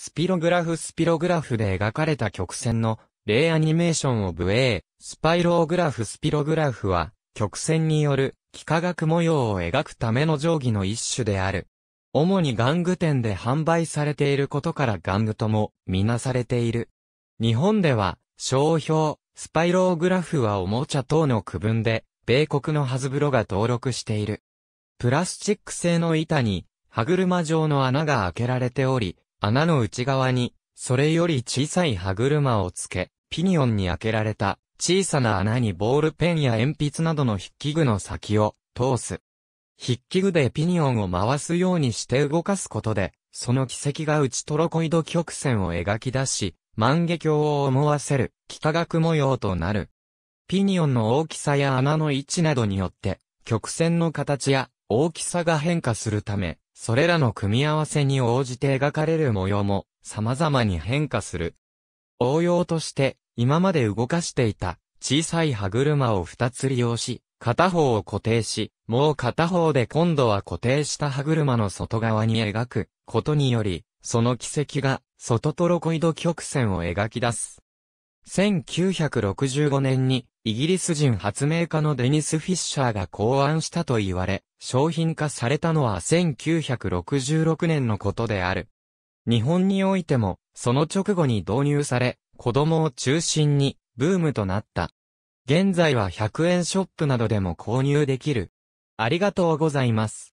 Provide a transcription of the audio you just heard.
スピログラフスピログラフで描かれた曲線の例アニメーションをブエー、スパイローグラフスピログラフは曲線による幾何学模様を描くための定規の一種である。主に玩具店で販売されていることから玩具ともみなされている。日本では商標、スパイローグラフはおもちゃ等の区分で米国のハズブロが登録している。プラスチック製の板に歯車状の穴が開けられており、穴の内側に、それより小さい歯車をつけ、ピニオンに開けられた小さな穴にボールペンや鉛筆などの筆記具の先を通す。筆記具でピニオンを回すようにして動かすことで、その軌跡が内トロコイド曲線を描き出し、万華鏡を思わせる幾何学模様となる。ピニオンの大きさや穴の位置などによって、曲線の形や大きさが変化するため、それらの組み合わせに応じて描かれる模様も様々に変化する。応用として、今まで動かしていた小さい歯車を二つ利用し、片方を固定し、もう片方で今度は固定した歯車の外側に描くことにより、その軌跡が外トロコイド曲線を描き出す。1965年にイギリス人発明家のデニス・フィッシャーが考案したと言われ、商品化されたのは1966年のことである。日本においても、その直後に導入され、子供を中心にブームとなった。現在は100円ショップなどでも購入できる。ありがとうございます。